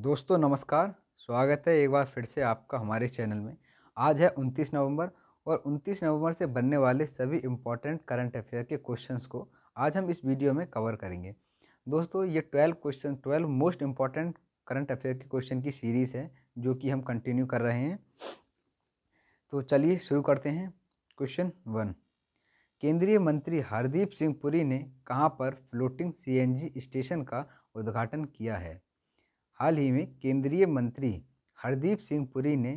दोस्तों नमस्कार स्वागत है एक बार फिर से आपका हमारे चैनल में आज है 29 नवंबर और 29 नवंबर से बनने वाले सभी इम्पॉर्टेंट करंट अफेयर के क्वेश्चंस को आज हम इस वीडियो में कवर करेंगे दोस्तों ये 12 question 12 most important current affair के क्वेश्चन की सीरीज़ है जो कि हम कंटिन्यू कर रहे हैं तो चलिए शुरू करते हैं क्वेश्चन वन केंद्रीय मंत्री हरदीप सिंह पुरी ने कहाँ पर फ्लोटिंग सीएनजी स्टेशन का उद्घाटन किया है हाल ही में केंद्रीय मंत्री हरदीप सिंह पुरी ने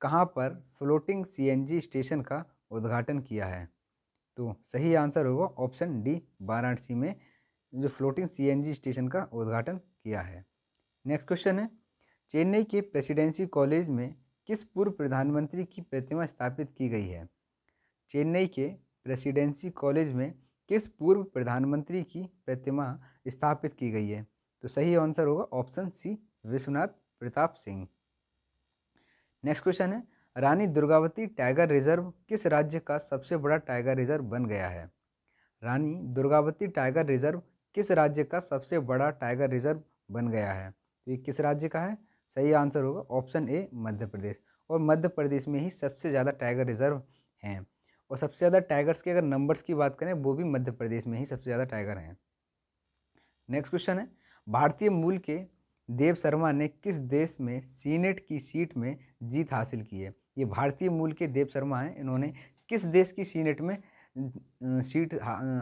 कहाँ पर फ्लोटिंग सीएनजी स्टेशन का उद्घाटन किया है तो सही आंसर होगा ऑप्शन डी वाराणसी में जो फ्लोटिंग सीएनजी स्टेशन का उद्घाटन किया है नेक्स्ट क्वेश्चन है चेन्नई के प्रेसिडेंसी कॉलेज में किस पूर्व प्रधानमंत्री की प्रतिमा स्थापित की गई है चेन्नई के प्रेसिडेंसी कॉलेज में किस पूर्व प्रधानमंत्री की प्रतिमा स्थापित की गई है तो सही आंसर होगा option C Vishwanath Pratap Singh next question है रानी दुर्गावती टाइगर रिजर्व किस राज्य का सबसे बड़ा टाइगर रिजर्व बन गया है रानी दुर्गावती टाइगर रिजर्व किस राज्य का सबसे बड़ा टाइगर रिजर्व बन गया है तो ये किस राज्य का है सही आंसर होगा ऑप्शन ए मध्य प्रदेश और मध्य प्रदेश में ही सबसे ज़्यादा टाइगर रिजर्व हैं और सबसे ज़्यादा टाइगर्स के अगर नंबर्स की बात करें वो भी मध्य प्रदेश में ही सबसे ज़्यादा टाइगर हैं नेक्स्ट क्वेश्चन है भारतीय मूल के देव शर्मा ने किस देश में सीनेट की सीट में जीत हासिल की है ये भारतीय मूल के देव शर्मा हैं इन्होंने किस देश की सीनेट में सीट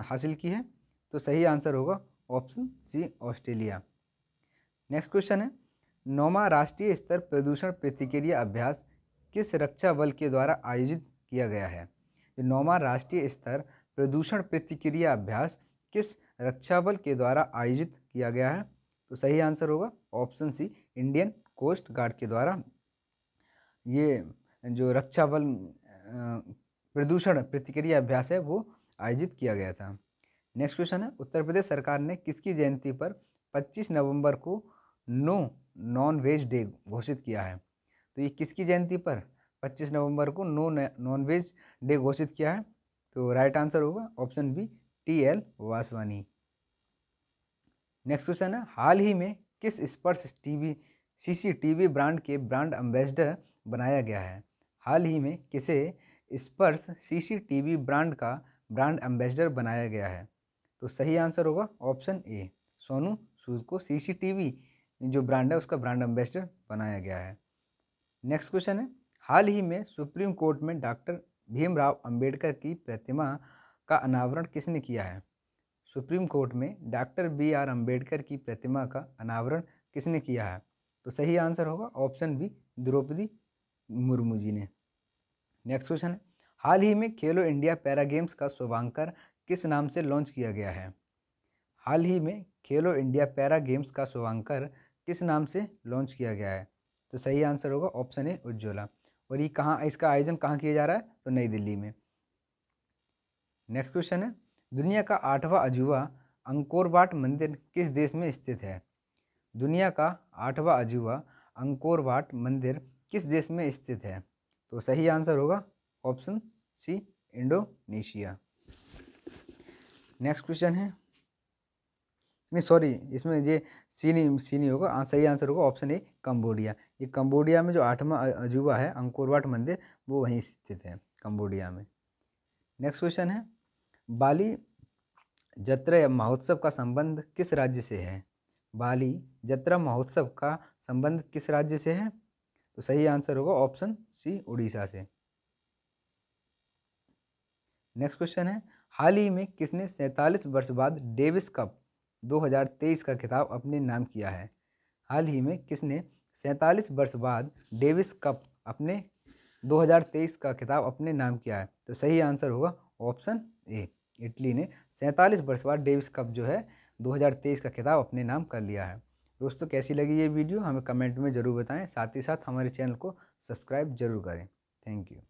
हासिल की है तो सही आंसर होगा option C Australia next question है नौवा राष्ट्रीय स्तर प्रदूषण प्रतिक्रिया अभ्यास किस रक्षा बल के द्वारा आयोजित किया गया है जो नौवा राष्ट्रीय स्तर प्रदूषण प्रतिक्रिया अभ्यास किस रक्षा बल के द्वारा आयोजित किया गया है तो सही आंसर होगा option C Indian coast guard के द्वारा ये जो रक्षा बल प्रदूषण प्रतिक्रिया अभ्यास है वो आयोजित किया गया था नेक्स्ट क्वेश्चन है उत्तर प्रदेश सरकार ने किसकी जयंती पर 25 नवंबर को नो नॉन वेज डे घोषित किया है तो ये किसकी जयंती पर 25 नवंबर को नो नॉन वेज डे घोषित किया है तो राइट आंसर होगा option B T L Vaswani next question है हाल ही में किस स्पर्श टीवी सीसीटीवी ब्रांड के ब्रांड एम्बेसडर बनाया गया है हाल ही में किसे स्पर्श सीसीटीवी ब्रांड का ब्रांड एम्बेसडर बनाया गया है तो सही आंसर होगा ऑप्शन ए सोनू सूद को सीसीटीवी जो ब्रांड है उसका ब्रांड एम्बेसडर बनाया गया है नेक्स्ट क्वेश्चन है हाल ही में सुप्रीम कोर्ट में डॉक्टर भीमराव अंबेडकर की प्रतिमा का अनावरण किसने किया है सुप्रीम कोर्ट में डॉक्टर बी आर अम्बेडकर की प्रतिमा का अनावरण किसने किया है तो सही आंसर होगा ऑप्शन बी द्रौपदी मुर्मू जी ने नेक्स्ट क्वेश्चन है हाल ही में खेलो इंडिया पैरा गेम्स का शुभांकर किस नाम से लॉन्च किया गया है हाल ही में खेलो इंडिया पैरा गेम्स का शुभांकर किस नाम से लॉन्च किया गया है तो सही आंसर होगा ऑप्शन ए उज्ज्वला और ये कहाँ इसका आयोजन कहाँ किया जा रहा है तो नई दिल्ली में नेक्स्ट क्वेश्चन है दुनिया का आठवां अजूबा अंकोरवाट मंदिर किस देश में स्थित है दुनिया का आठवां अजूबा अंकोरवाट मंदिर किस देश में स्थित है तो सही आंसर होगा option C Indonesia next question है नहीं सॉरी इसमें ये सी नहीं सी नहीं होगा सही आंसर होगा ऑप्शन ए कंबोडिया ये कंबोडिया में जो आठवां अजूबा है अंकोरवाट मंदिर वो वहीं स्थित है कंबोडिया में नेक्स्ट क्वेश्चन है बाली जत्र महोत्सव का संबंध किस राज्य से है बाली जत्रा महोत्सव का संबंध किस राज्य से है तो सही आंसर होगा ऑप्शन सी उड़ीसा से नेक्स्ट क्वेश्चन है हाल ही में किसने सैंतालीस वर्ष बाद डेविस कप 2023 का खिताब अपने नाम किया है हाल ही में किसने सैंतालीस वर्ष बाद डेविस कप अपने 2023 का खिताब अपने नाम किया है तो सही आंसर होगा ऑप्शन ए इटली ने सैंतालीस वर्ष बाद डेविस कप जो है 2023 का खिताब अपने नाम कर लिया है दोस्तों कैसी लगी ये वीडियो हमें कमेंट में ज़रूर बताएं साथ ही साथ हमारे चैनल को सब्सक्राइब जरूर करें थैंक यू